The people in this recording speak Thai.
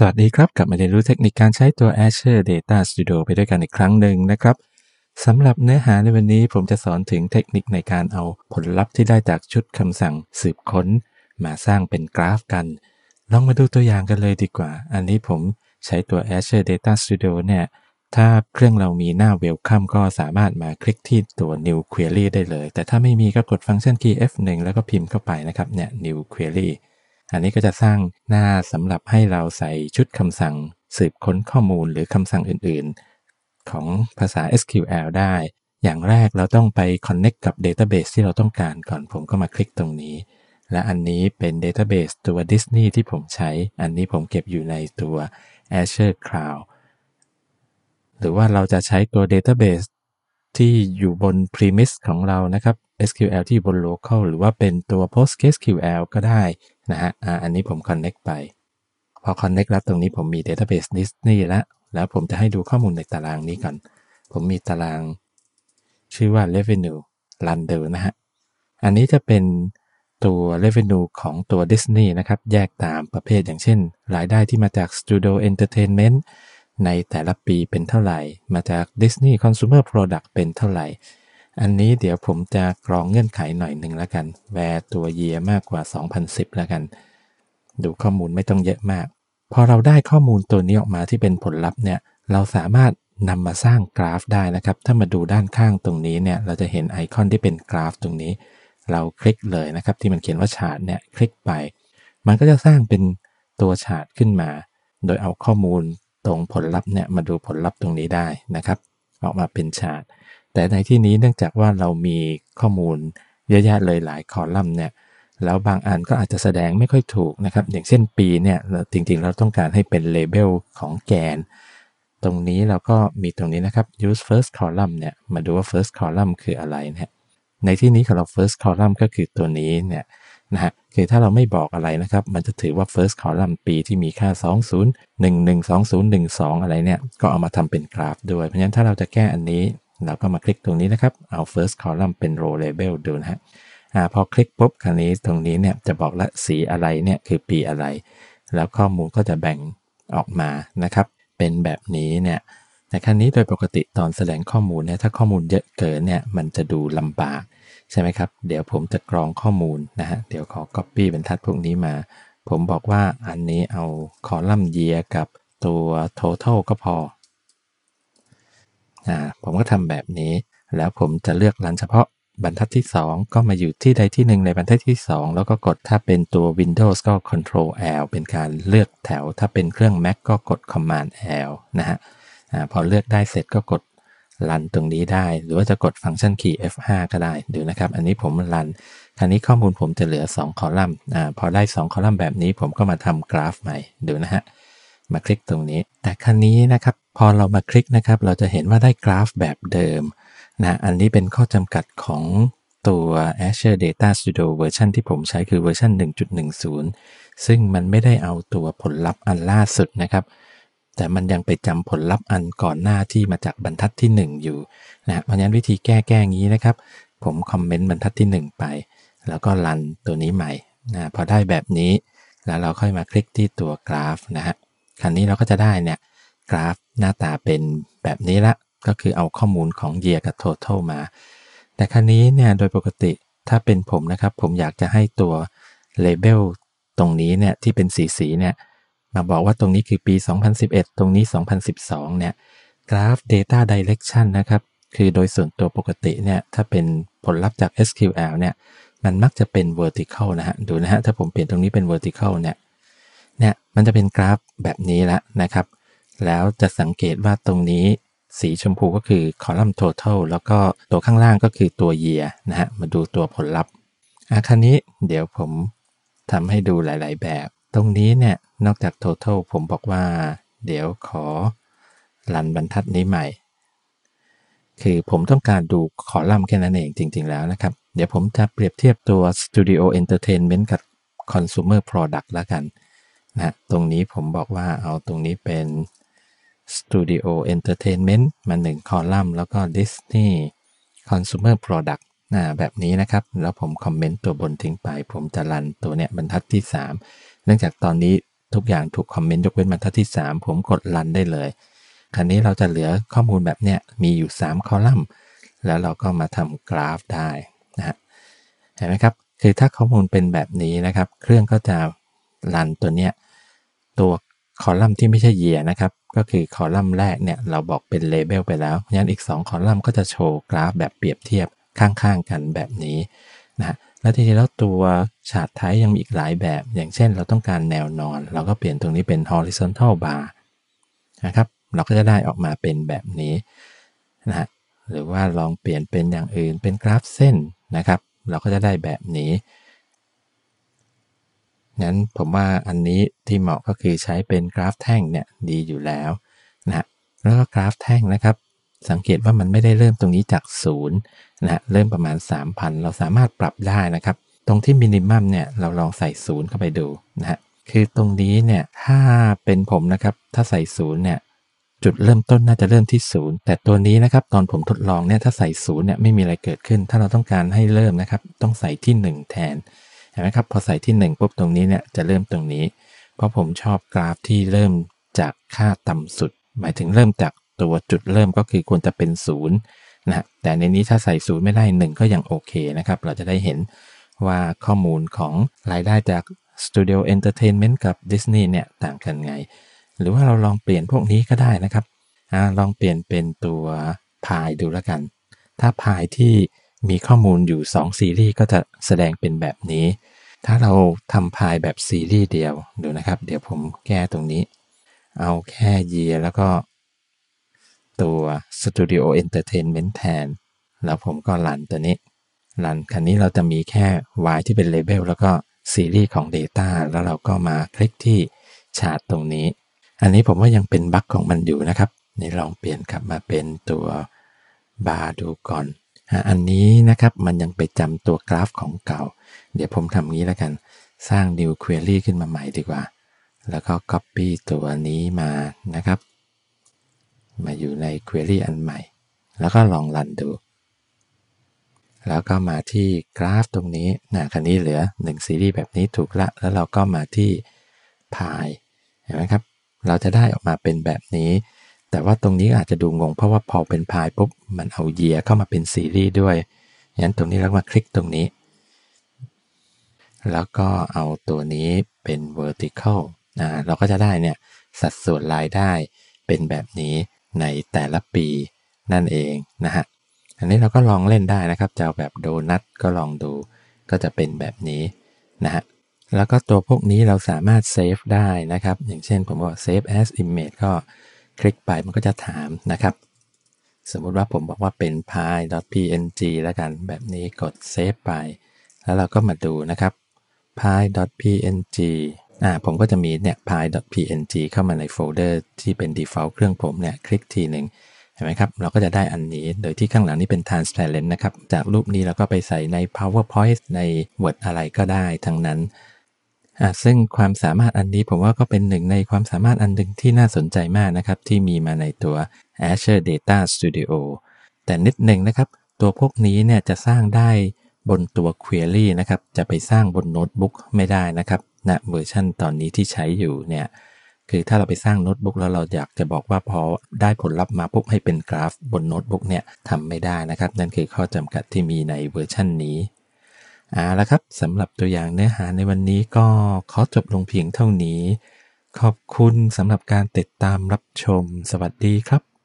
สวัสดีครับ กลับมาเรียนรู้เทคนิคการใช้ตัว Azure Data Studio ไปด้วยกันอีกครั้งหนึ่งนะครับ สำหรับเนื้อหาในวันนี้ ผมจะสอนถึงเทคนิคในการเอาผลลัพธ์ที่ได้จากชุดคำสั่งสืบค้น มาสร้างเป็นกราฟกัน ลองมาดูตัวอย่างกันเลยดีกว่า อันนี้ผมใช้ตัว Azure Data Studio เนี่ย ถ้าเครื่องเรามีหน้า Welcome ก็สามารถมาคลิกที่ตัว New Query ได้เลย แต่ถ้าไม่มีก็กดฟังก์ชันคีย์ F1 แล้วก็พิมพ์เข้าไปนะครับเนี่ย New Query อันนี้ก็จะสร้างหน้าสำหรับให้เราใส่ชุดคำสั่ง สืบค้นข้อมูลหรือคำสั่งอื่นๆ ของภาษา SQL ได้ อย่างแรกเราต้องไป Connect กับ Database ที่เราต้องการก่อนผมก็มาคลิกตรงนี้ และอันนี้เป็น Database ตัว Disney ที่ผมใช้ อันนี้ผมเก็บอยู่ในตัว Azure Cloud หรือว่าเราจะใช้ตัว Database ที่อยู่บน premise ของเรานะครับ SQL ที่อยู่บน local หรือว่าเป็นตัว PostgreSQL ก็ได้นะฮะอันนี้ผมคอนเน็กไป พอคอนเน็กแล้วตรงนี้ผมมี database list นี่แล้ว แล้วผมจะให้ดูข้อมูลในตารางนี้ก่อน ผมมีตารางชื่อว่า revenue l u n d e r นะฮะ อันนี้จะเป็นตัว revenue ของตัว Disney นะครับ แยกตามประเภทอย่างเช่นรายได้ที่มาจาก Studio Entertainment ในแต่ละปีเป็นเท่าไหร่ มาจาก Disney Consumer Product เป็นเท่าไหร่อันนี้เดี๋ยวผมจะกรองเงื่อนไขหน่อยหนึ่งแล้วกัน แวร์ตัวเยียมากกว่า 2010แล้วกัน ดูข้อมูลไม่ต้องเยอะมาก พอเราได้ข้อมูลตัวนี้ออกมาที่เป็นผลลัพธ์เนี่ย เราสามารถนำมาสร้างกราฟได้นะครับ ถ้ามาดูด้านข้างตรงนี้เนี่ยเราจะเห็นไอคอนที่เป็นกราฟตรงนี้ เราคลิกเลยนะครับ ที่มันเขียนว่าฉาดเนี่ย คลิกไป มันก็จะสร้างเป็นตัวฉาดขึ้นมา โดยเอาข้อมูลตรงผลลัพธ์เนี่ยมาดูผลลัพธ์ตรงนี้ได้นะครับ ออกมาเป็นฉาดแต่ในที่นี้เนื่องจากว่าเรามีข้อมูลเยอะแยะเลยหลายคอลัมน์เนี่ย แล้วบางอันก็อาจจะแสดงไม่ค่อยถูกนะครับ อย่างเช่นปีเนี่ย จริงๆเราต้องการให้เป็นเลเบลของแกน ตรงนี้เราก็มีตรงนี้นะครับ use first column เนี่ย มาดูว่า first column คืออะไรนะในที่นี้ของเรา first column ก็คือตัวนี้เนี่ยนะฮะ คือถ้าเราไม่บอกอะไรนะครับ มันจะถือว่า first column ปีที่มีค่า 20 11 20 12 อะไรเนี่ย ก็เอามาทำเป็นกราฟ ด้วยเพราะฉะนั้นถ้าเราจะแก้อันนี้เราก็มาคลิกตรงนี้นะครับ เอา first column เป็น row label ดูนะฮะพอคลิกปุ๊บคราวนี้ตรงนี้เนี่ยจะบอก ละสีอะไรเนี่ยคือปีอะไร แล้วข้อมูลก็จะแบ่งออกมานะครับ เป็นแบบนี้เนี่ยแต่ครั้นี้โดยปกติตอนแสดงข้อมูลเนี่ยถ้าข้อมูลเยอะเกินเนี่ยมันจะดูลำบาก ใช่ไหมครับ เดี๋ยวผมจะกรองข้อมูลนะฮะ เดี๋ยวขอ Copy บรรทัดพวกนี้มา ผมบอกว่าอันนี้เอาคอลัมน์เยียกับตัว total ก็พอผมก็ทำแบบนี้ แล้วผมจะเลือกรันเฉพาะบรรทัดที่ 2 ก็มาอยู่ที่ใดที่หนึ่งในบรรทัดที่ 2 แล้วก็กดถ้าเป็นตัว Windows ก็ Ctrl o n o L เป็นการเลือกแถวถ้าเป็นเครื่อง Mac ก็กด Command L นะฮะพอเลือกได้เสร็จก็กดรันตรงนี้ได้ หรือว่าจะกดฟังก์ชันคีย์ F5 ก็ได้ ดูนะครับ อันนี้ผมรันคราวนี้ข้อมูลผมจะเหลือ 2 คอลัมน์อพอได้ 2 คอลัมน์แบบนี้ ผมก็มาทำกราฟใหม่ดูนะฮะมาคลิกตรงนี้ แต่ครั้นี้นะครับพอเรามาคลิกนะครับ เราจะเห็นว่าได้กราฟแบบเดิมนะ อันนี้เป็นข้อจำกัดของตัว Azure Data Studio เวอร์ชันที่ผมใช้คือเวอร์ชัน1.10 ซึ่งมันไม่ได้เอาตัวผลลัพธ์อันล่าสุดนะครับ แต่มันยังไปจำผลลัพธ์อันก่อนหน้าที่มาจากบรรทัดที่ 1 อยู่นะ เพราะฉะนั้นวิธีแก้แก้งี้นะครับ ผมคอมเมนต์บรรทัดที่ 1 ไป แล้วก็รันตัวนี้ใหม่นะ พอได้แบบนี้ แล้วเราค่อยมาคลิกที่ตัวกราฟนะฮะ ครั้นี้เราก็จะได้เนี่ยกราฟหน้าตาเป็นแบบนี้ละ ก็คือเอาข้อมูลของ year กับ total มา แต่ครั้นี้เนี่ย โดยปกติถ้าเป็นผมนะครับ ผมอยากจะให้ตัว label ตรงนี้เนี่ยที่เป็นสีสีเนี่ย มาบอกว่าตรงนี้คือปี 2011 ตรงนี้ 2012 เนี่ย กราฟ data direction นะครับ คือโดยส่วนตัวปกติเนี่ย ถ้าเป็นผลลัพธ์จาก SQL เนี่ย มันมักจะเป็น vertical นะฮะ ดูนะฮะ ถ้าผมเปลี่ยนตรงนี้เป็น vertical เนี่ย เนี่ย มันจะเป็นกราฟแบบนี้ละนะครับแล้วจะสังเกตว่าตรงนี้สีชมพูก็คือคอลัมน์ total แล้วก็ตัวข้างล่างก็คือตัว year นะฮะ มาดูตัวผลลัพธ์อ่ะคันนี้เดี๋ยวผมทำให้ดูหลาย ๆแบบ ตรงนี้เนี่ย นอกจาก total ผมบอกว่า เดี๋ยวขอ ลันบรรทัดนี้ใหม่ คือผมต้องการดูคอลัมน์แค่นั้นเองจริงๆ แล้วนะครับ เดี๋ยวผมจะเปรียบเทียบตัว studio entertainment กับ consumer product แล้วกันนะตรงนี้ผมบอกว่าเอาตรงนี้เป็นสตูดิโอเอนเตอร์เทนเมนต์มาหนึ่งคอลัมน์แล้วก็ดิสนีย์คอน s u m e r Product นะแบบนี้นะครับ แล้วผมคอมเมนต์ตัวบนทิ้งไป ผมจะรันตัวเนี้ยบรรทัดที่3เนื่องจากตอนนี้ทุกอย่างถูกคอมเมนต์ ยกเว้นบรรทัดที่ 3 ผมกดรันได้เลยครั้นี้เราจะเหลือข้อมูลแบบเนี้ยมีอยู่ 3 คอลัมน์แล้วเราก็มาทำกราฟได้นะฮะเห็นไหมครับ คือถ้าข้อมูลเป็นแบบนี้นะครับ เครื่องก็จะรันตัวเนี้ยตัวคอลัมน์ที่ไม่ใช่เยียนะครับ ก็คือคอลัมน์แรกเนี่ยเราบอกเป็นเลเบลไปแล้วงั้นอีก 2 คอลัมน์ก็จะโชว์กราฟแบบเปรียบเทียบข้างๆกันแบบนี้นะแล้วทีนี้แล้วตัวฉากท้ายยังมีอีกหลายแบบ อย่างเช่นเราต้องการแนวนอน เราก็เปลี่ยนตรงนี้เป็น horizontal bar นะครับ เราก็จะได้ออกมาเป็นแบบนี้นะฮะหรือว่าลองเปลี่ยนเป็นอย่างอื่นเป็นกราฟเส้นนะครับ เราก็จะได้แบบนี้งั้นผมว่าอันนี้ที่เหมาะก็คือใช้เป็นกราฟแท่งเนี่ยดีอยู่แล้วนะแล้วก็กราฟแท่งนะครับ สังเกตว่ามันไม่ได้เริ่มตรงนี้จากศูนย์นะเริ่มประมาณ 3,000 เราสามารถปรับได้นะครับ ตรงที่มินิมัมเนี่ยเราลองใส่ศูนย์เข้าไปดูนะฮะคือตรงนี้เนี่ยถ้าเป็นผมนะครับถ้าใส่ศูนย์เนี่ยจุดเริ่มต้นน่าจะเริ่มที่ศูนย์แต่ตัวนี้นะครับตอนผมทดลองเนี่ยถ้าใส่ศูนย์เนี่ยไม่มีอะไรเกิดขึ้น ถ้าเราต้องการให้เริ่มนะครับต้องใส่ที่ 1 แทนห็นไหมครับพอใส่ที่1ปุ๊บตรงนี้เนี่ยจะเริ่มตรงนี้เพราะผมชอบกราฟที่เริ่มจากค่าต่ำสุด หมายถึงเริ่มจากตัวจุดเริ่มก็คือควรจะเป็น0นะแต่ในนี้ถ้าใส่ศูนย์ไม่ได้1ก็ยังโอเคนะครับ เราจะได้เห็นว่าข้อมูลของรายได้จาก Studio Entertainment กับ Disney เนี่ยต่างกันไง หรือว่าเราลองเปลี่ยนพวกนี้ก็ได้นะครับอลองเปลี่ยนเป็นตัวพายดูแล้วกัน ถ้าพายที่มีข้อมูลอยู่ 2 ซีรีส์ก็จะแสดงเป็นแบบนี้ ถ้าเราทำพายแบบซีรีส์เดียวดูนะครับ เดี๋ยวผมแก้ตรงนี้ เอาแค่ยีแล้วก็ ตัว Studio Entertainment แทน แล้วผมก็ลันตัวนี้ลันคันนี้เราจะมีแค่ y ที่เป็นเลเบลแล้วก็ ซีรีส์ของ Data แล้วเราก็มาคลิกที่ชาร์ตตรงนี้ อันนี้ผมว่ายังเป็นบั๊กของมันอยู่นะครับ นี่ลองเปลี่ยนกลับมาเป็นตัวบาร์ดูก่อนอันนี้นะครับมันยังไปจำตัวกราฟของเก่า เดี๋ยวผมทำงี้แล้วกันสร้าง new query ขึ้นมาใหม่ดีกว่า แล้วก็ copy ตัวนี้มานะครับ มาอยู่ใน query อันใหม่ แล้วก็ลองรันดู แล้วก็มาที่กราฟตรงนี้นะคันนี้เหลือ 1 ซีรีส์แบบนี้ถูกละแล้วเราก็มาที่ pie เห็นไหมครับ เราจะได้ออกมาเป็นแบบนี้แต่ว่าตรงนี้อาจจะดูงงเพราะว่าพอเป็นพายปุ๊บมันเอาเยียเข้ามาเป็นซีรีส์ด้วย งั้นตรงนี้เรามาคลิกตรงนี้ แล้วก็เอาตัวนี้เป็น vertical นะเราก็จะได้เนี่ยสัดส่วนรายได้เป็นแบบนี้ในแต่ละปีนั่นเองนะฮะ อันนี้เราก็ลองเล่นได้นะครับจะแบบโดนัทก็ลองดู ก็จะเป็นแบบนี้นะฮะ แล้วก็ตัวพวกนี้เราสามารถเซฟได้นะครับ อย่างเช่นผมบอก็เซฟ as image ก็คลิกไปมันก็จะถามนะครับ สมมุติว่าผมบอกว่าเป็น py.png แล้วกันแบบนี้กดเซฟไป แล้วเราก็มาดูนะครับ py.png อ่าผมก็จะมีเนี่ย py.png เข้ามาในโฟลเดอร์ที่เป็น default เครื่องผมเนี่ยคลิกทีหนึ่งเห็นไหมครับ เราก็จะได้อันนี้โดยที่ข้างหลังนี้เป็น transparent นะครับ จากรูปนี้เราก็ไปใส่ใน powerpoint ใน word อะไรก็ได้ทั้งนั้นซึ่งความสามารถอันนี้ผมว่าก็เป็นหนึ่งในความสามารถอันหนึ่งที่น่าสนใจมากนะครับที่มีมาในตัว Azure Data Studio แต่นิดหนึ่งนะครับ ตัวพวกนี้เนี่ยจะสร้างได้บนตัว Query นะครับจะไปสร้างบนโน้ตบุ๊กไม่ได้นะครับณนะเวอร์ชันตอนนี้ที่ใช้อยู่เนี่ยคือถ้าเราไปสร้างโน้ตบุ๊กแล้วเราอยากจะบอกว่าพอได้ผลลัพธ์มาปุ๊บให้เป็นกราฟบนโน้ตบุ๊กเนี่ยทำไม่ได้นะครับนั่นคือข้อจำกัดที่มีในเวอร์ชันนี้เอาละครับสำหรับตัวอย่างเนื้อหาในวันนี้ก็ขอจบลงเพียงเท่านี้ ขอบคุณสำหรับการติดตามรับชมสวัสดีครับ